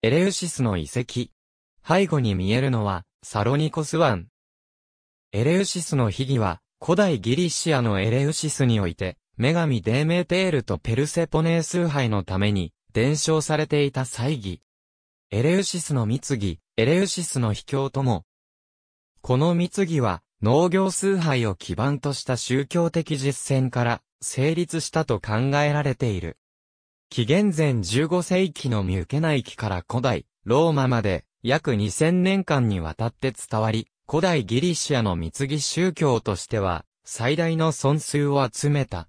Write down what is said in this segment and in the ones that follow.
エレウシスの遺跡。背後に見えるのは、サロニコス湾。エレウシスの秘技は、古代ギリシアのエレウシスにおいて、女神デーメーテールとペルセポネー崇拝のために、伝承されていた祭儀。エレウシスの密儀、エレウシスの秘境とも。この密儀は、農業崇拝を基盤とした宗教的実践から、成立したと考えられている。紀元前15世紀のミュケナ域から古代、ローマまで、約2000年間にわたって伝わり、古代ギリシアの貢ぎ宗教としては、最大の損数を集めた。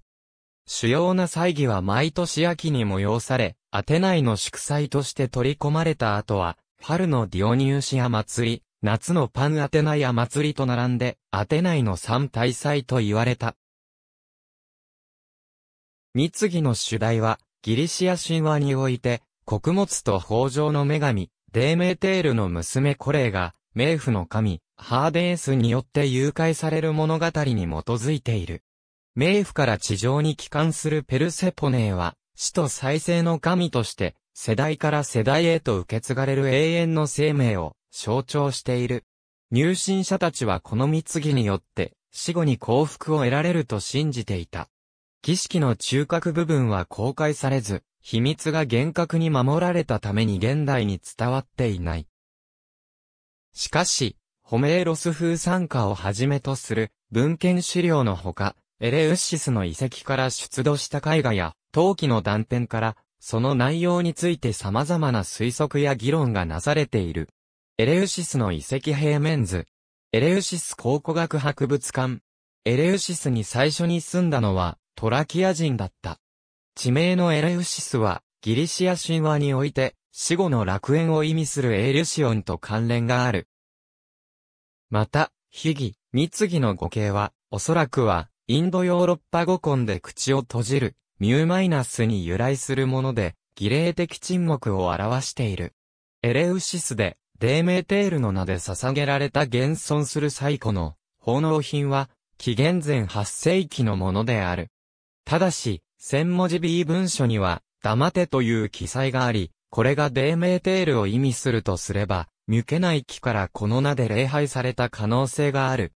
主要な祭儀は毎年秋に催され、アテナイの祝祭として取り込まれた後は、春のディオニューシア祭り、夏のパンアテナイア祭りと並んで、アテナイの三大祭と言われた。三つの主題は、ギリシア神話において、穀物と豊穣の女神、デーメーテールの娘コレイが、冥府の神、ハーデースによって誘拐される物語に基づいている。冥府から地上に帰還するペルセポネーは、死と再生の神として、世代から世代へと受け継がれる永遠の生命を象徴している。入信者たちはこの貢ぎによって、死後に幸福を得られると信じていた。儀式の中核部分は公開されず、秘密が厳格に守られたために現代に伝わっていない。しかし、ホメーロス風参加をはじめとする文献資料のほか、エレウシスの遺跡から出土した絵画や、陶器の断片から、その内容について様々な推測や議論がなされている。エレウシスの遺跡平面図。エレウシス考古学博物館。エレウシスに最初に住んだのは、トラキア人だった。地名のエレウシスは、ギリシア神話において、死後の楽園を意味するエリュシオンと関連がある。また、ヒギ、ミツギの語形は、おそらくは、インドヨーロッパ語根で口を閉じる、ミューマイナスに由来するもので、儀礼的沈黙を表している。エレウシスで、デーメーテールの名で捧げられた現存する最古の、奉納品は、紀元前8世紀のものである。ただし、千文字 B 文書には、黙てという記載があり、これがデーメーテールを意味するとすれば、ミュケナイキからこの名で礼拝された可能性がある。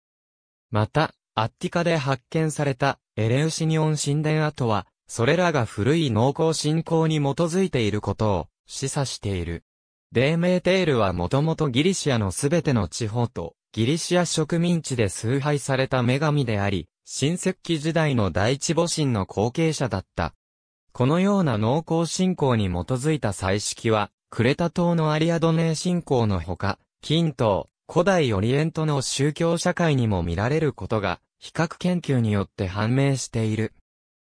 また、アッティカで発見されたエレウシニオン神殿跡は、それらが古い農耕信仰に基づいていることを示唆している。デーメーテールはもともとギリシアのすべての地方とギリシア植民地で崇拝された女神であり、新石器時代の第一母神の後継者だった。このような農耕信仰に基づいた彩色は、クレタ島のアリアドネー信仰のほか、近東、古代オリエントの宗教社会にも見られることが、比較研究によって判明している。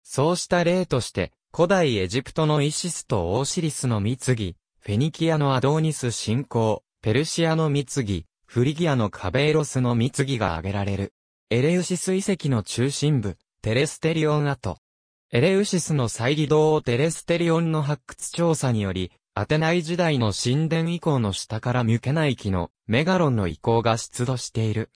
そうした例として、古代エジプトのイシスとオーシリスの貢ぎ、フェニキアのアドーニス信仰、ペルシアの貢ぎ、フリギアのカベイロスの貢ぎが挙げられる。エレウシス遺跡の中心部、テレステリオン跡。エレウシスの再起動をテレステリオンの発掘調査により、アテナイ時代の神殿以降の下からミュケナイ期のメガロンの遺構が出土している。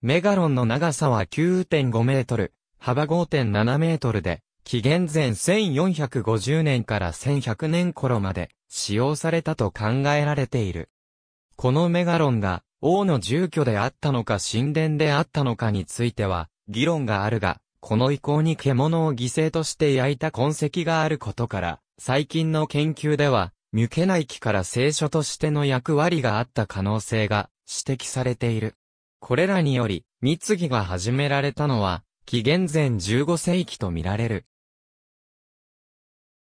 メガロンの長さは9.5メートル、幅5.7メートルで、紀元前1450年から1100年頃まで使用されたと考えられている。このメガロンが王の住居であったのか神殿であったのかについては、議論があるが、この意向に獣を犠牲として焼いた痕跡があることから、最近の研究では、ミュケナイキから聖書としての役割があった可能性が指摘されている。これらにより、密議が始められたのは、紀元前15世紀とみられる。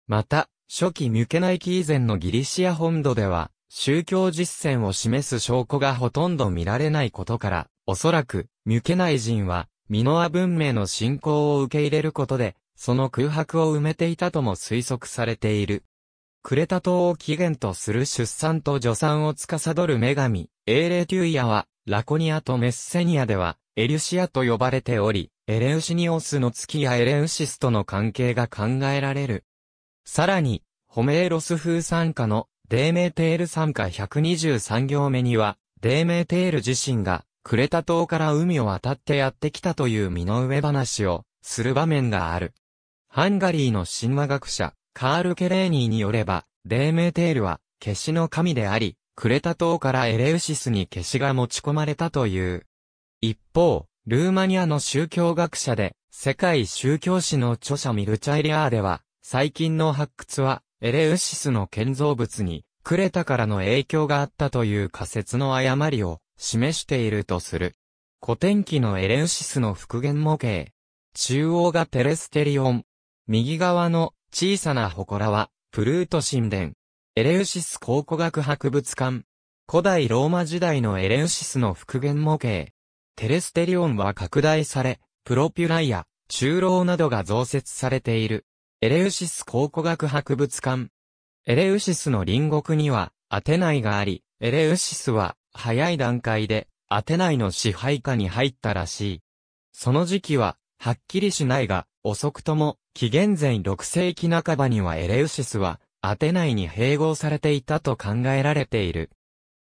また、初期ミュケナイキ以前のギリシア本土では、宗教実践を示す証拠がほとんど見られないことから、おそらく、ミュケナイ人は、ミノア文明の信仰を受け入れることで、その空白を埋めていたとも推測されている。クレタ島を起源とする出産と助産を司る女神、エーレテュイアは、ラコニアとメッセニアでは、エリュシアと呼ばれており、エレウシニオスの月やエレウシスとの関係が考えられる。さらに、ホメーロス風参加のデーメーテール参加123行目には、デーメーテール自身が、クレタ島から海を渡ってやってきたという身の上話を、する場面がある。ハンガリーの神話学者、カール・ケレーニーによれば、デーメーテールは、消しの神であり、クレタ島からエレウシスに消しが持ち込まれたという。一方、ルーマニアの宗教学者で、世界宗教史の著者ミルチャイリアーでは、最近の発掘は、エレウシスの建造物に、クレタからの影響があったという仮説の誤りを示しているとする。古典記のエレウシスの復元模型。中央がテレステリオン。右側の小さな祠は、プルート神殿。エレウシス考古学博物館。古代ローマ時代のエレウシスの復元模型。テレステリオンは拡大され、プロピュライア、中老などが増設されている。エレウシス考古学博物館。エレウシスの隣国には、アテナイがあり、エレウシスは、早い段階で、アテナイの支配下に入ったらしい。その時期は、はっきりしないが、遅くとも、紀元前6世紀半ばにはエレウシスは、アテナイに併合されていたと考えられている。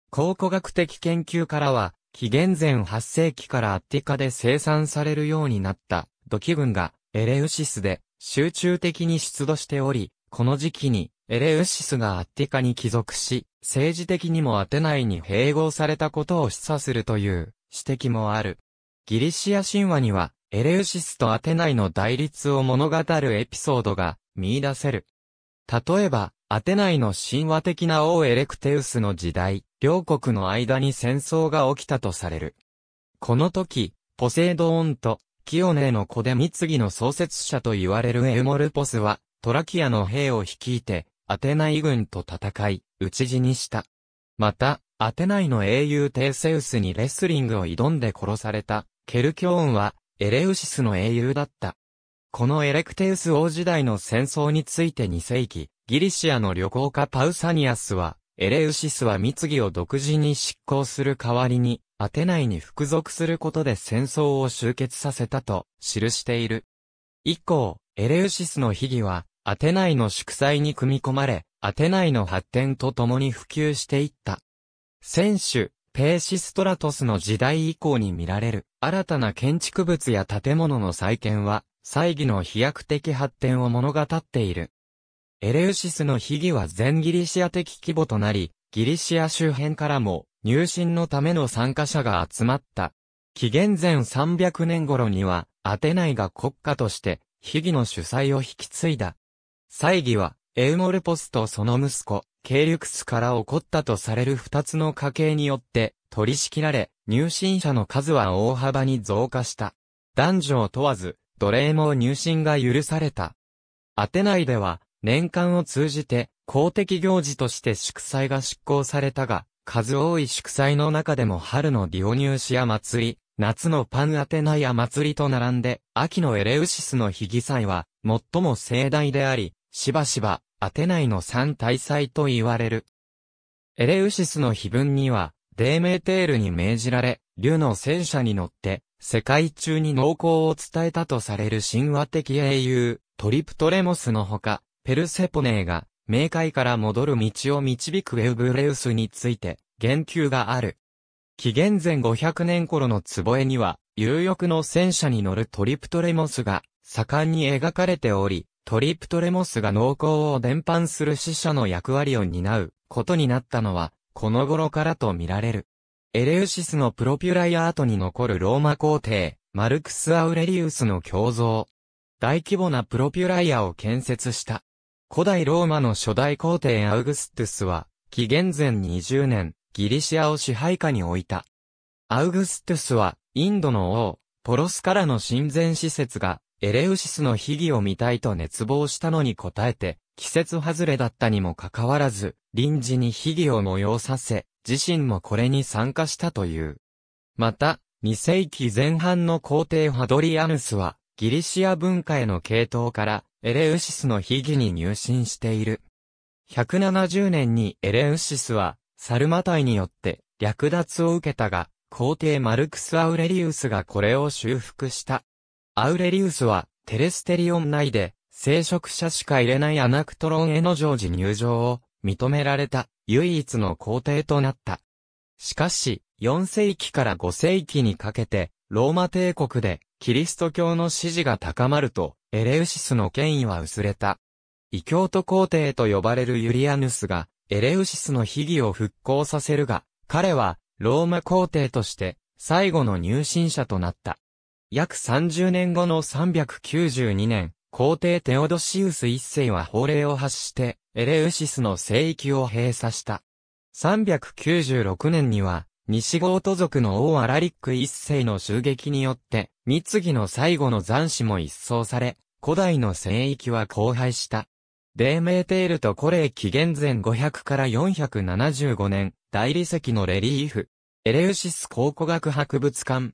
考古学的研究からは、紀元前8世紀からアッティカで生産されるようになった、土器群が、エレウシスで、集中的に出土しており、この時期にエレウシスがアッティカに帰属し、政治的にもアテナイに併合されたことを示唆するという指摘もある。ギリシア神話には、エレウシスとアテナイの対立を物語るエピソードが見出せる。例えば、アテナイの神話的な王エレクテウスの時代、両国の間に戦争が起きたとされる。この時、ポセイドオンとキオネーの子で三次の創設者と言われるエウモルポスは、トラキアの兵を率いて、アテナイ軍と戦い、討ち死にした。また、アテナイの英雄テーセウスにレスリングを挑んで殺された、ケルキョーンは、エレウシスの英雄だった。このエレクテウス王時代の戦争について2世紀、ギリシアの旅行家パウサニアスは、エレウシスは貢ぎを独自に執行する代わりに、アテナイに服属することで戦争を終結させたと記している。以降、エレウシスの秘義は、アテナイの祝祭に組み込まれ、アテナイの発展とともに普及していった。選手、ペーシストラトスの時代以降に見られる新たな建築物や建物の再建は、祭儀の飛躍的発展を物語っている。エレウシスの秘義は全ギリシア的規模となり、ギリシア周辺からも入信のための参加者が集まった。紀元前300年頃には、アテナイが国家として、秘儀の主催を引き継いだ。祭儀は、エウモルポスとその息子、ケイリュクスから起こったとされる二つの家系によって、取り仕切られ、入信者の数は大幅に増加した。男女を問わず、奴隷も入信が許された。アテナイでは、年間を通じて、公的行事として祝祭が執行されたが、数多い祝祭の中でも春のディオニューシア祭り、夏のパンアテナイア祭りと並んで、秋のエレウシスの秘儀祭は、最も盛大であり、しばしば、アテナイの三大祭と言われる。エレウシスの碑文には、デーメーテールに命じられ、竜の戦車に乗って、世界中に農耕を伝えたとされる神話的英雄、トリプトレモスのほか、ペルセポネーが、冥界から戻る道を導くウェウブレウスについて、言及がある。紀元前500年頃の壺には、有力の戦車に乗るトリプトレモスが、盛んに描かれており、トリプトレモスが農耕を伝播する死者の役割を担うことになったのは、この頃からと見られる。エレウシスのプロピュライアートに残るローマ皇帝、マルクス・アウレリウスの胸像。大規模なプロピュライアを建設した。古代ローマの初代皇帝アウグストゥスは、紀元前20年、ギリシアを支配下に置いた。アウグストゥスは、インドの王、ポロスからの親善施設が、エレウシスの秘儀を見たいと熱望したのに応えて、季節外れだったにもかかわらず、臨時に秘儀を催させ、自身もこれに参加したという。また、2世紀前半の皇帝ハドリアヌスは、ギリシア文化への系統から、エレウシスの秘儀に入信している。170年にエレウシスは、サルマ隊によって略奪を受けたが、皇帝マルクス・アウレリウスがこれを修復した。アウレリウスは、テレステリオン内で、聖職者しか入れないアナクトロンへの常時入場を認められた唯一の皇帝となった。しかし、4世紀から5世紀にかけて、ローマ帝国でキリスト教の支持が高まると、エレウシスの権威は薄れた。異教徒皇帝と呼ばれるユリアヌスが、エレウシスの秘義を復興させるが、彼は、ローマ皇帝として、最後の入信者となった。約30年後の392年、皇帝テオドシウス一世は法令を発して、エレウシスの聖域を閉鎖した。396年には、西郷都族の王アラリック一世の襲撃によって、三次の最後の残死も一掃され、古代の聖域は荒廃した。黎明テールと古霊紀元前500から475年、大理石のレリーフ。エレウシス考古学博物館。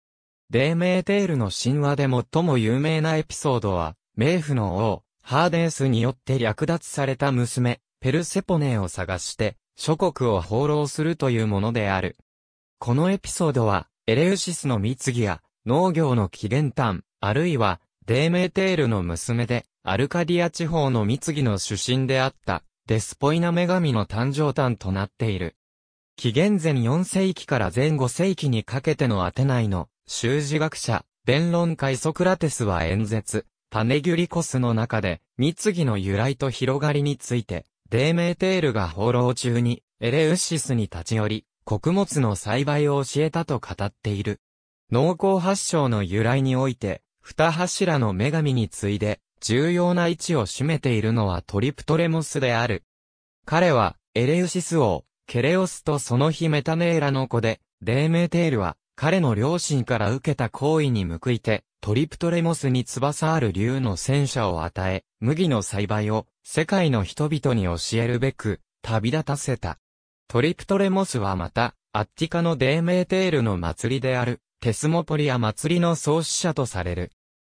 黎明テールの神話で最も有名なエピソードは、冥府の王、ハーデンスによって略奪された娘、ペルセポネを探して、諸国を放浪するというものである。このエピソードは、エレウシスの蜜ぎや、農業の起源端、あるいは、デーメーテールの娘で、アルカディア地方の蜜ぎの出身であった、デスポイナ女神の誕生端となっている。紀元前4世紀から前5世紀にかけてのアテナイの、修辞学者、弁論会ソクラテスは演説、パネギュリコスの中で、蜜ぎの由来と広がりについて、デーメーテールが放浪中に、エレウシスに立ち寄り、穀物の栽培を教えたと語っている。農耕発祥の由来において、二柱の女神に次いで、重要な位置を占めているのはトリプトレモスである。彼は、エレウシス王、ケレオスとその日メタネーラの子で、デーメーテールは、彼の両親から受けた行為に報いて、トリプトレモスに翼ある竜の戦車を与え、麦の栽培を世界の人々に教えるべく、旅立たせた。トリプトレモスはまた、アッティカのデーメーテールの祭りである、テスモポリア祭りの創始者とされる。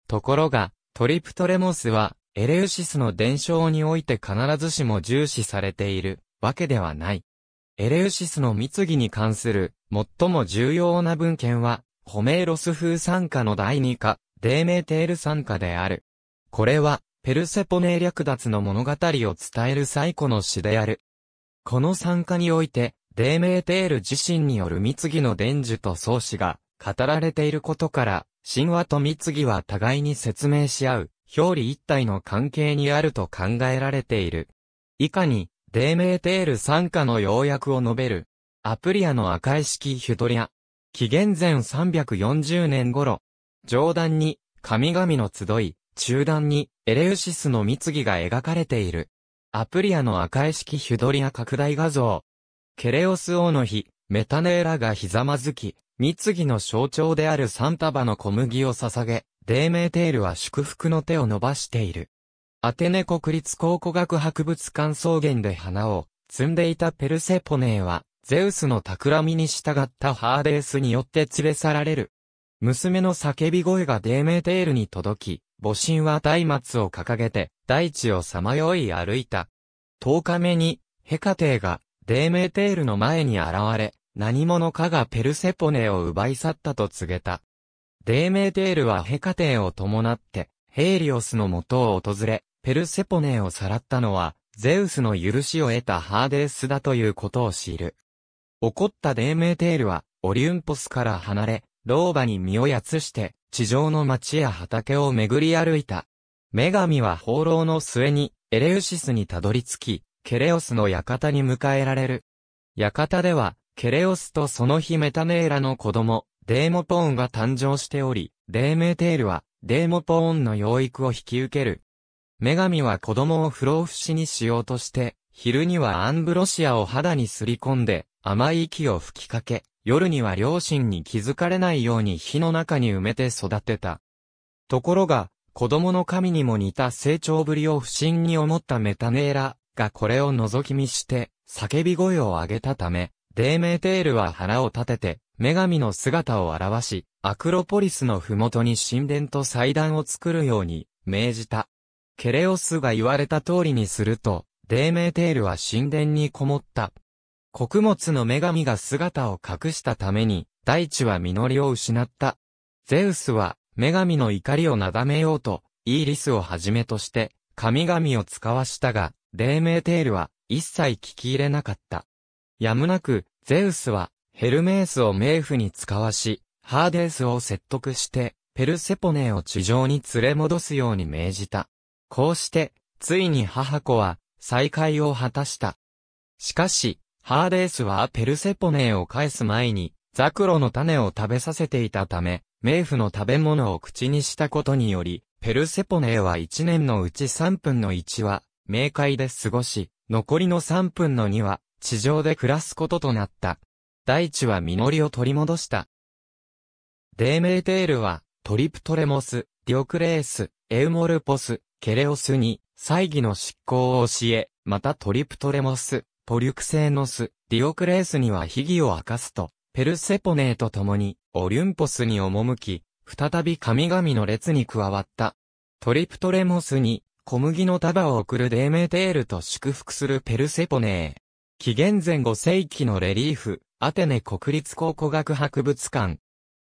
ところが、トリプトレモスは、エレウシスの伝承において必ずしも重視されているわけではない。エレウシスの密ぎに関する最も重要な文献は、ホメーロス風参加の第2課、デーメーテール参加である。これは、ペルセポネ略奪の物語を伝える最古の詩である。この参加において、デメーテール自身による三木の伝授と創始が語られていることから、神話と三木は互いに説明し合う、表裏一体の関係にあると考えられている。以下に、デメーテール参加の要約を述べる。アプリアの赤い式ヒュトリア。紀元前340年頃、上段に神々の集い、中段にエレウシスの三木が描かれている。アプリアの赤い式ヒュドリア拡大画像。ケレオス王の日、メタネーラがひざまずき、蜜木の象徴であるサンタバの小麦を捧げ、デーメーテールは祝福の手を伸ばしている。アテネ国立考古学博物館草原で花を摘んでいたペルセポネーは、ゼウスの企みに従ったハーデースによって連れ去られる。娘の叫び声がデーメーテールに届き、母神は松明を掲げて、大地をさまよい歩いた。10日目に、ヘカテーが、デーメーテールの前に現れ、何者かがペルセポネを奪い去ったと告げた。デーメーテールはヘカテーを伴って、ヘイリオスの元を訪れ、ペルセポネをさらったのは、ゼウスの許しを得たハーデースだということを知る。怒ったデーメーテールは、オリュンポスから離れ、老婆に身をやつして、地上の町や畑を巡り歩いた。女神は放浪の末に、エレウシスにたどり着き、ケレオスの館に迎えられる。館では、ケレオスとその日メタネーラの子供、デーモポーンが誕生しており、デーメーテールは、デーモポーンの養育を引き受ける。女神は子供を不老不死にしようとして、昼にはアンブロシアを肌にすり込んで、甘い息を吹きかけ、夜には両親に気づかれないように火の中に埋めて育てた。ところが、子供の神にも似た成長ぶりを不審に思ったメタネーラがこれを覗き見して、叫び声を上げたため、デーメーテールは腹を立てて、女神の姿を現し、アクロポリスの麓に神殿と祭壇を作るように、命じた。ケレオスが言われた通りにすると、デーメーテールは神殿にこもった。穀物の女神が姿を隠したために、大地は実りを失った。ゼウスは、女神の怒りをなだめようと、イーリスをはじめとして、神々を使わしたが、メ明テールは一切聞き入れなかった。やむなく、ゼウスは、ヘルメースを冥府に使わし、ハーデースを説得して、ペルセポネを地上に連れ戻すように命じた。こうして、ついに母子は、再会を果たした。しかし、ハーデースはペルセポネを返す前に、ザクロの種を食べさせていたため、冥府の食べ物を口にしたことにより、ペルセポネーは1年のうち3分の1は、冥界で過ごし、残りの3分の2は、地上で暮らすこととなった。大地は実りを取り戻した。デーメーテールは、トリプトレモス、ディオクレース、エウモルポス、ケレオスに、祭儀の執行を教え、またトリプトレモス、ポリュクセーノス、ディオクレースには秘技を明かすと、ペルセポネーと共に、オリュンポスに赴き、再び神々の列に加わった。トリプトレモスに小麦の束を送るデーメテールと祝福するペルセポネー。紀元前5世紀のレリーフ、アテネ国立考古学博物館。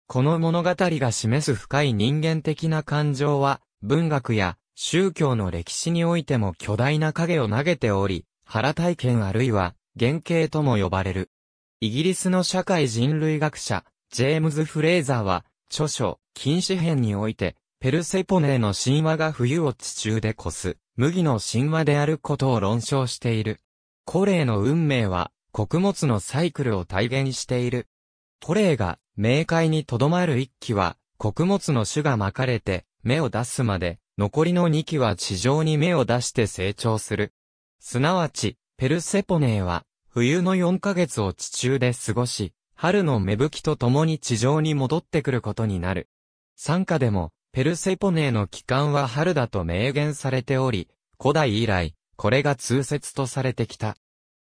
この物語が示す深い人間的な感情は、文学や宗教の歴史においても巨大な影を投げており、原体験あるいは原型とも呼ばれる。イギリスの社会人類学者、ジェームズ・フレーザーは、著書、禁止編において、ペルセポネーの神話が冬を地中で越す、麦の神話であることを論証している。コレーの運命は、穀物のサイクルを体現している。コレーが、冥界に留まる一機は、穀物の種が巻かれて、芽を出すまで、残りの二機は地上に芽を出して成長する。すなわち、ペルセポネーは、冬の4ヶ月を地中で過ごし、春の芽吹きと共に地上に戻ってくることになる。参加でも、ペルセポネーの期間は春だと明言されており、古代以来、これが通説とされてきた。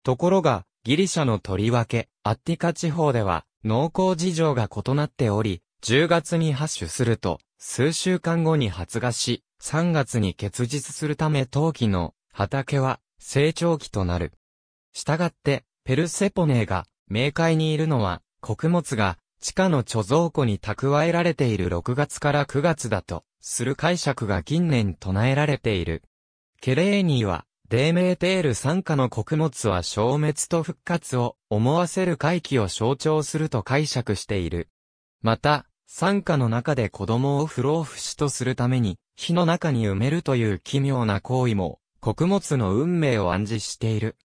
ところが、ギリシャのとりわけ、アッティカ地方では、農耕事情が異なっており、10月に発種すると、数週間後に発芽し、3月に結実するため冬季の畑は成長期となる。したがって、ペルセポネーが冥界にいるのは、穀物が地下の貯蔵庫に蓄えられている6月から9月だと、する解釈が近年唱えられている。ケレーニーは、デーメーテール傘下の穀物は消滅と復活を思わせる回帰を象徴すると解釈している。また、傘下の中で子供を不老不死とするために、火の中に埋めるという奇妙な行為も、穀物の運命を暗示している。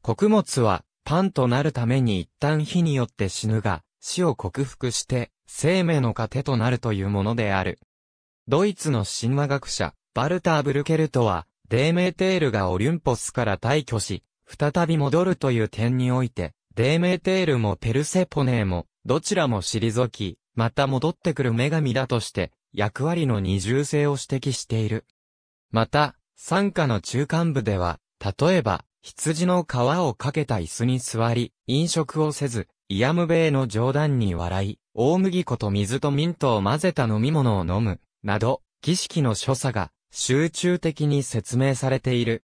穀物は、パンとなるために一旦火によって死ぬが、死を克服して、生命の糧となるというものである。ドイツの神話学者、バルター・ブルケルトは、デーメーテールがオリュンポスから退去し、再び戻るという点において、デーメーテールもペルセポネーも、どちらも退き、また戻ってくる女神だとして、役割の二重性を指摘している。また、参加の中間部では、例えば、羊の皮をかけた椅子に座り、飲食をせず、イアムベイの冗談に笑い、大麦粉と水とミントを混ぜた飲み物を飲む、など、儀式の所作が集中的に説明されている。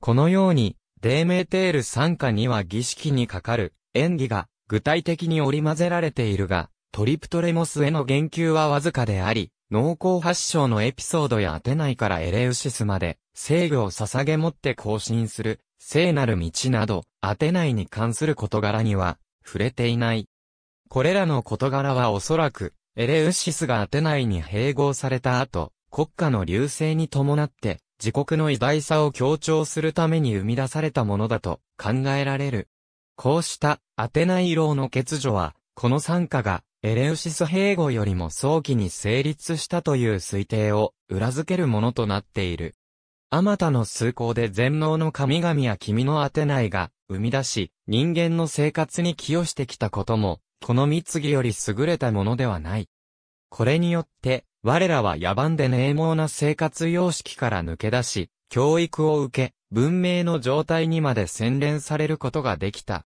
このように、デーメーテール参加には儀式にかかる演技が具体的に織り混ぜられているが、トリプトレモスへの言及はわずかであり、濃厚発症のエピソードやアテナイからエレウシスまで、制御を捧げ持って行進する聖なる道など、アテナイに関する事柄には、触れていない。これらの事柄はおそらく、エレウシスがアテナイに併合された後、国家の流星に伴って、自国の偉大さを強調するために生み出されたものだと考えられる。こうしたアテナイ老の欠如は、この参加がエレウシス併合よりも早期に成立したという推定を裏付けるものとなっている。あまたの崇高で全能の神々や君の宛いが生み出し、人間の生活に寄与してきたことも、この貢ぎより優れたものではない。これによって、我らは野蛮で冷猛な生活様式から抜け出し、教育を受け、文明の状態にまで洗練されることができた。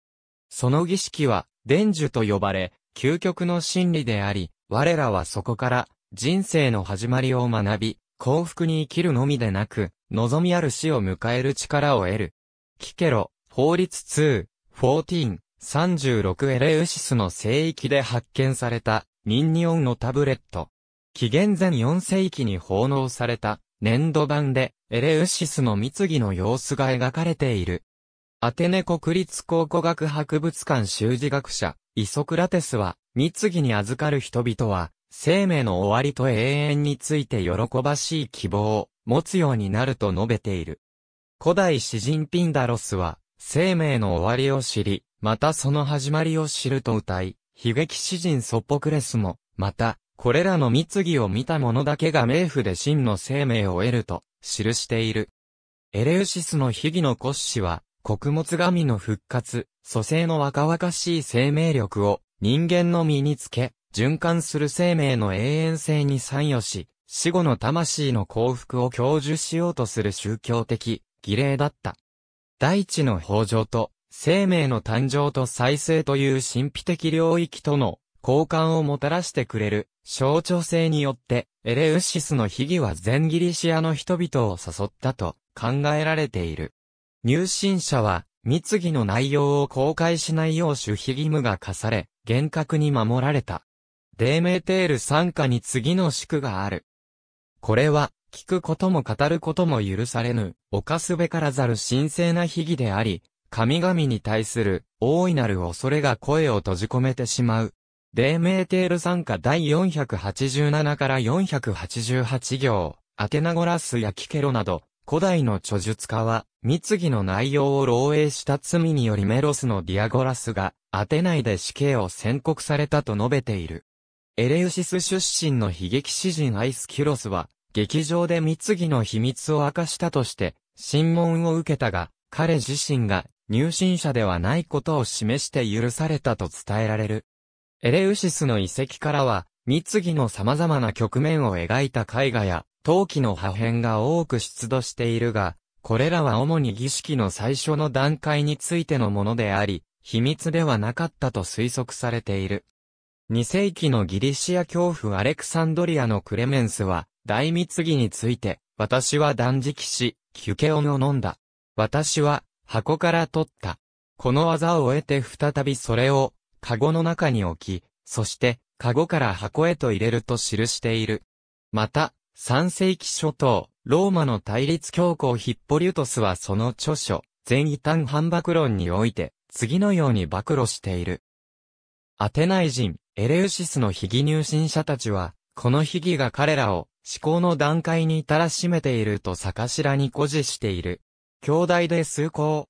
その儀式は、伝授と呼ばれ、究極の真理であり、我らはそこから、人生の始まりを学び、幸福に生きるのみでなく、望みある死を迎える力を得る。キケロ、法律2、14、36エレウシスの聖域で発見された、ニンニオンのタブレット。紀元前4世紀に奉納された、粘土板で、エレウシスの密ぎの様子が描かれている。アテネ国立考古学博物館修士学者、イソクラテスは、密ぎに預かる人々は、生命の終わりと永遠について喜ばしい希望、持つようになると述べている。古代詩人ピンダロスは、生命の終わりを知り、またその始まりを知ると歌い、悲劇詩人ソポクレスも、また、これらの蜜儀を見た者だけが冥府で真の生命を得ると、記している。エレウシスの悲儀の骨子は、穀物神の復活、蘇生の若々しい生命力を人間の身につけ、循環する生命の永遠性に参与し、死後の魂の幸福を享受しようとする宗教的儀礼だった。大地の豊穣と生命の誕生と再生という神秘的領域との交換をもたらしてくれる象徴性によってエレウシスの秘儀は全ギリシアの人々を誘ったと考えられている。入信者は密儀の内容を公開しないよう守秘義務が課され、厳格に守られた。デーメーテール参加に次の宿がある。これは、聞くことも語ることも許されぬ、犯すべからざる神聖な秘儀であり、神々に対する大いなる恐れが声を閉じ込めてしまう。黎明テール参加第487から488行、アテナゴラスやキケロなど、古代の著述家は、密議の内容を漏洩した罪によりメロスのディアゴラスが、アテナイで死刑を宣告されたと述べている。エレウシス出身の悲劇詩人アイスキュロスは、劇場で三次の秘密を明かしたとして、審問を受けたが、彼自身が入信者ではないことを示して許されたと伝えられる。エレウシスの遺跡からは、三次の様々な局面を描いた絵画や、陶器の破片が多く出土しているが、これらは主に儀式の最初の段階についてのものであり、秘密ではなかったと推測されている。2世紀のギリシア教父アレクサンドリアのクレメンスは、大蜜儀について、私は断食し、休憩を飲んだ。私は、箱から取った。この技を終えて再びそれを、カゴの中に置き、そして、カゴから箱へと入れると記している。また、3世紀初頭、ローマの対立教皇ヒッポリュトスはその著書、全異端反駁論において、次のように暴露している。アテナイ人、エレウシスの秘儀入信者たちは、この秘儀が彼らを思考の段階に至らしめていると逆しらに誇示している。兄弟で崇高、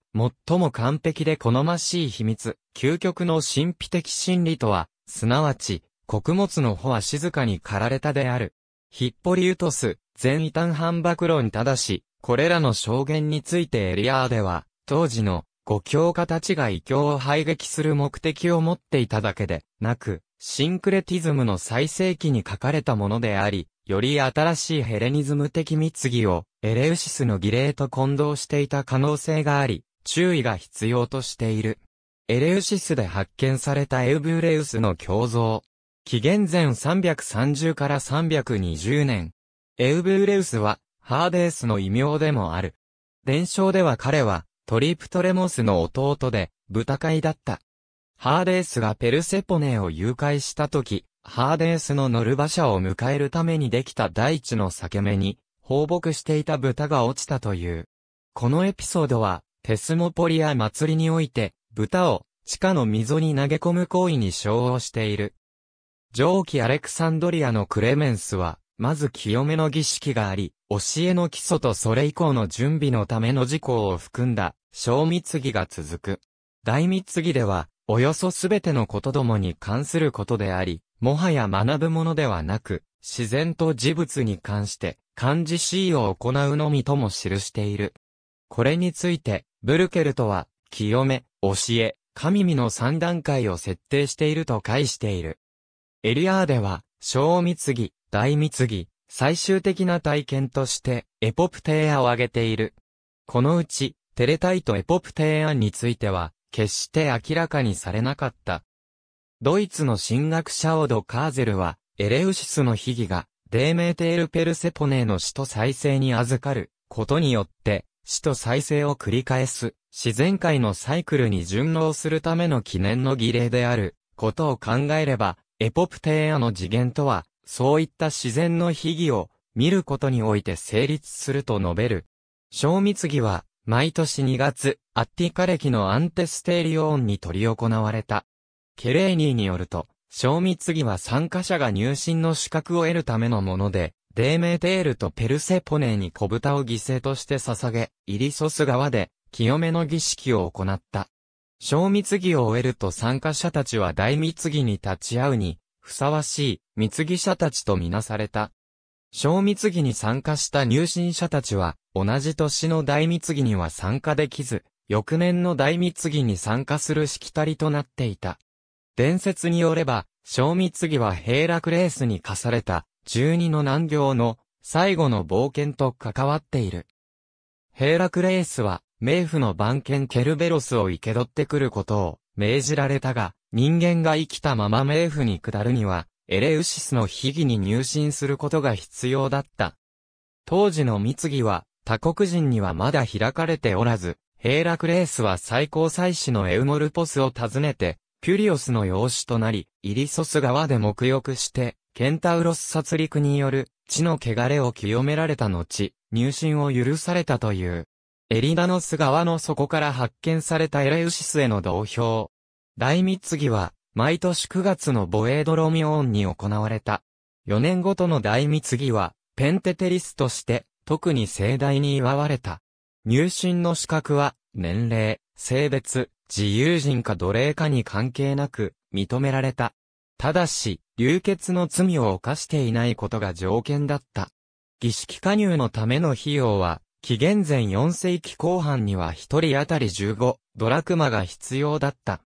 最も完璧で好ましい秘密、究極の神秘的真理とは、すなわち、穀物の穂は静かに駆られたである。ヒッポリウトス、全異端反爆論ただし、これらの証言についてエリアーでは、当時の、ご教家たちが異教を排撃する目的を持っていただけで、なく、シンクレティズムの最盛期に書かれたものであり、より新しいヘレニズム的密議をエレウシスの儀礼と混同していた可能性があり、注意が必要としている。エレウシスで発見されたエウブーレウスの胸像。紀元前330から320年。エウブーレウスは、ハーデースの異名でもある。伝承では彼は、トリプトレモスの弟で、豚飼いだった。ハーデースがペルセポネを誘拐した時、ハーデースの乗る馬車を迎えるためにできた大地の裂け目に、放牧していた豚が落ちたという。このエピソードは、テスモポリア祭りにおいて、豚を地下の溝に投げ込む行為に称応している。上記アレクサンドリアのクレメンスは、まず清めの儀式があり、教えの基礎とそれ以降の準備のための事項を含んだ、小蜜儀が続く。大蜜儀では、およそすべてのことどもに関することであり、もはや学ぶものではなく、自然と事物に関して、漢字 C を行うのみとも記している。これについて、ブルケルトは、清め、教え、神身の三段階を設定していると解している。エリアーでは、小蜜ぎ、大蜜ぎ、最終的な体験として、エポプテーアを挙げている。このうち、テレタイとエポプテーアについては、決して明らかにされなかった。ドイツの神学者オド・カーゼルは、エレウシスの秘儀が、デーメーテール・ペルセポネーの死と再生に預かることによって、死と再生を繰り返す、自然界のサイクルに順応するための記念の儀礼である、ことを考えれば、エポプテーアの次元とは、そういった自然の秘儀を、見ることにおいて成立すると述べる。小蜜儀は、毎年2月、アッティカ歴のアンテステリオーンに取り行われた。ケレーニーによると、賞味継ぎは参加者が入信の資格を得るためのもので、デーメテールとペルセポネーに小豚を犠牲として捧げ、イリソス川で清めの儀式を行った。賞味継ぎを終えると参加者たちは大貢ぎに立ち会うに、ふさわしい貢ぎ者たちとみなされた。賞味継ぎに参加した入信者たちは、同じ年の大貢ぎには参加できず、翌年の大蜜儀に参加するしきたりとなっていた。伝説によれば、小蜜儀は平クレースに課された、十二の難行の最後の冒険と関わっている。平クレースは、冥府の番犬ケルベロスを生け取ってくることを命じられたが、人間が生きたまま冥府に下るには、エレウシスの秘儀に入信することが必要だった。当時の密儀は、他国人にはまだ開かれておらず、ヘーラクレースは最高祭司のエウモルポスを訪ねて、ピュリオスの養子となり、イリソス川で沐浴して、ケンタウロス殺戮による、地の汚れを清められた後、入信を許されたという。エリダノス川の底から発見されたエレウシスへの同票。大密次は、毎年9月のボエードロミオンに行われた。4年ごとの大密次は、ペンテテリスとして、特に盛大に祝われた。入信の資格は、年齢、性別、自由人か奴隷かに関係なく、認められた。ただし、流血の罪を犯していないことが条件だった。儀式加入のための費用は、紀元前4世紀後半には1人当たり15ドラクマが必要だった。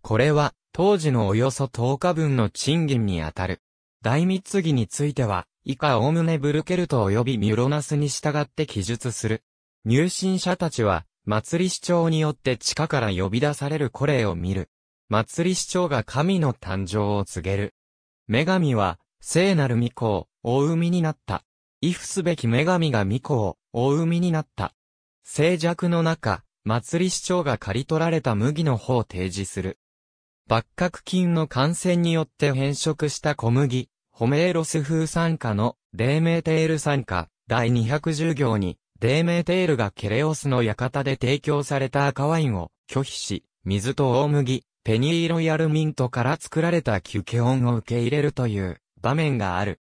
これは、当時のおよそ10日分の賃金にあたる。大密議については、以下おおむねブルケルト及びミュロナスに従って記述する。入信者たちは、祭り市長によって地下から呼び出されるコレを見る。祭り市長が神の誕生を告げる。女神は、聖なる巫女を、大海になった。畏怖すべき女神が巫女を、大海になった。静寂の中、祭り市長が刈り取られた麦の方を提示する。幕閣菌の感染によって変色した小麦、ホメーロス風酸化の、デーメーテール酸化、第210行に、デーメーテールがケレオスの館で提供された赤ワインを拒否し、水と大麦、ペニーロイヤルミントから作られたキュケオンを受け入れるという場面がある。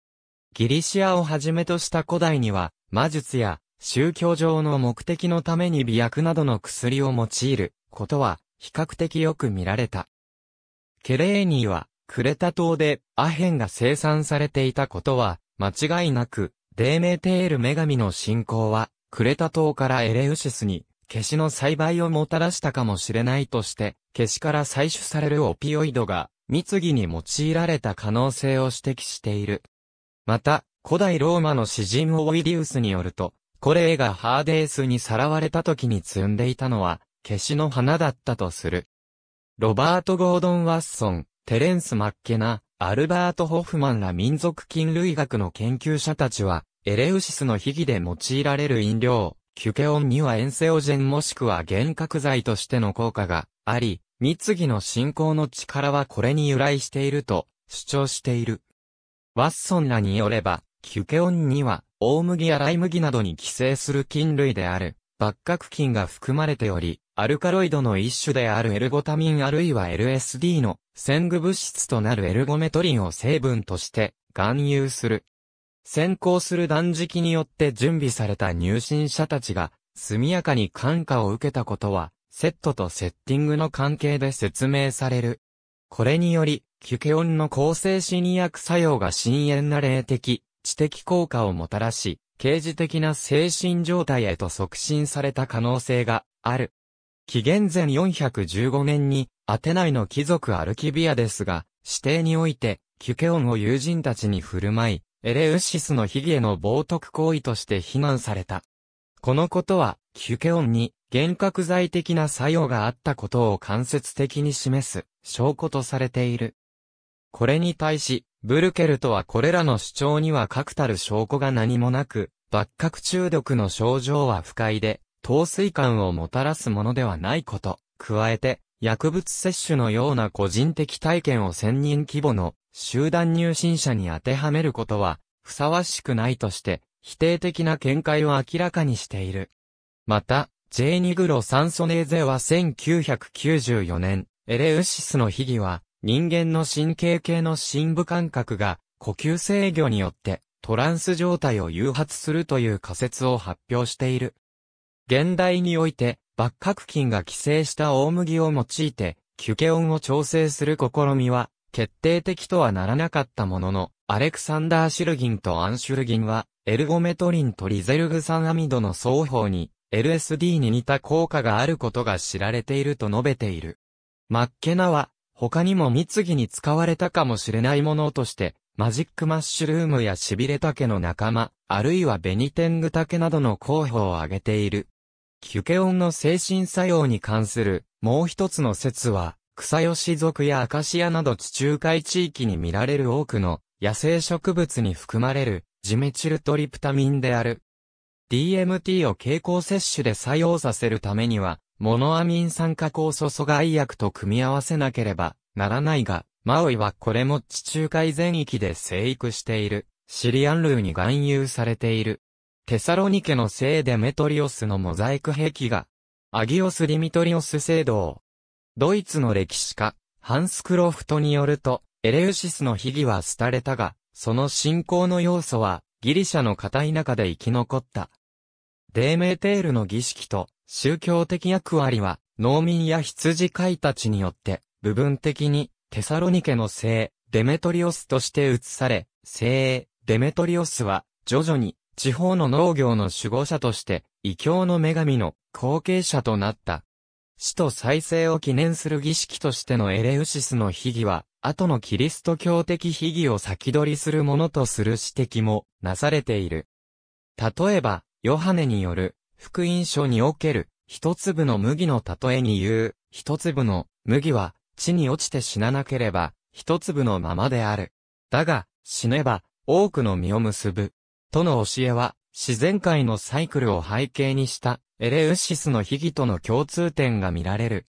ギリシアをはじめとした古代には、魔術や宗教上の目的のために美薬などの薬を用いることは比較的よく見られた。ケレーニーは、クレタ島でアヘンが生産されていたことは、間違いなく、デーメーテール女神の信仰はクレタ島からエレウシスに、ケシの栽培をもたらしたかもしれないとして、ケシから採取されるオピオイドが、密木に用いられた可能性を指摘している。また、古代ローマの詩人オイディウスによると、コレーがハーデースにさらわれた時に積んでいたのは、ケシの花だったとする。ロバート・ゴードン・ワッソン、テレンス・マッケナ、アルバート・ホフマンら民族菌類学の研究者たちは、エレウシスの秘儀で用いられる飲料、キュケオンにはエンセオジェンもしくは幻覚剤としての効果があり、密木の信仰の力はこれに由来していると主張している。ワッソンらによれば、キュケオンには、大麦やライ麦などに寄生する菌類である、バッカク菌が含まれており、アルカロイドの一種であるエルゴタミンあるいは LSD の先具物質となるエルゴメトリンを成分として含有する。先行する断食によって準備された入信者たちが、速やかに感化を受けたことは、セットとセッティングの関係で説明される。これにより、キュケオンの抗精神薬作用が深淵な霊的、知的効果をもたらし、刑事的な精神状態へと促進された可能性がある。紀元前415年に、アテナイの貴族アルキビアですが、指定において、キュケオンを友人たちに振る舞い、エレウシスの悲劇の冒涜行為として非難された。このことは、キュケオンに幻覚剤的な作用があったことを間接的に示す証拠とされている。これに対し、ブルケルトはこれらの主張には確たる証拠が何もなく、爆核中毒の症状は不快で、糖水感をもたらすものではないこと。加えて、薬物摂取のような個人的体験を1000人規模の集団入信者に当てはめることは、ふさわしくないとして、否定的な見解を明らかにしている。また、ジェーニグロ・サンソネーゼは1994年、エレウシスの秘義は、人間の神経系の深部感覚が、呼吸制御によって、トランス状態を誘発するという仮説を発表している。現代において、バッカク菌が寄生した大麦を用いて、キュケオンを調整する試みは、決定的とはならなかったものの、アレクサンダー・シルギンとアンシュルギンは、エルゴメトリンとリゼルグ酸アミドの双方に、LSD に似た効果があることが知られていると述べている。マッケナは、他にも密着に使われたかもしれないものとして、マジックマッシュルームやシビレタケの仲間、あるいはベニテングタケなどの候補を挙げている。キュケオンの精神作用に関する、もう一つの説は、草吉族やアカシアなど地中海地域に見られる多くの野生植物に含まれるジメチルトリプタミンである。DMT を経口摂取で作用させるためには、モノアミン酸化酵素阻害薬と組み合わせなければならないが、マウイはこれも地中海全域で生育している、シリアン類に含有されている。テサロニケの聖デメトリオスのモザイク兵器が、アギオス・ディミトリオス聖堂、ドイツの歴史家、ハンス・クロフトによると、エレウシスの秘技は廃れたが、その信仰の要素は、ギリシャの固い中で生き残った。デーメーテールの儀式と、宗教的役割は、農民や羊飼いたちによって、部分的に、テサロニケの聖、デメトリオスとして移され、聖、デメトリオスは、徐々に、地方の農業の守護者として、異教の女神の後継者となった。死と再生を記念する儀式としてのエレウシスの秘儀は、後のキリスト教的秘儀を先取りするものとする指摘もなされている。例えば、ヨハネによる福音書における一粒の麦の例えに言う、一粒の麦は地に落ちて死ななければ一粒のままである。だが、死ねば多くの実を結ぶ。との教えは、自然界のサイクルを背景にしたエレウシスの秘儀との共通点が見られる。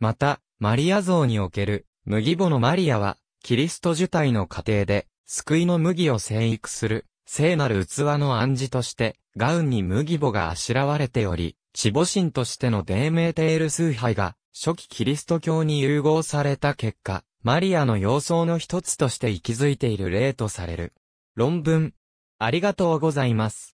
また、マリア像における、麦母のマリアは、キリスト受体の過程で、救いの麦を生育する、聖なる器の暗示として、ガウンに麦母があしらわれており、チボ神としてのデーメーテール崇拝が、初期キリスト教に融合された結果、マリアの様相の一つとして息づいている例とされる。論文。ありがとうございます。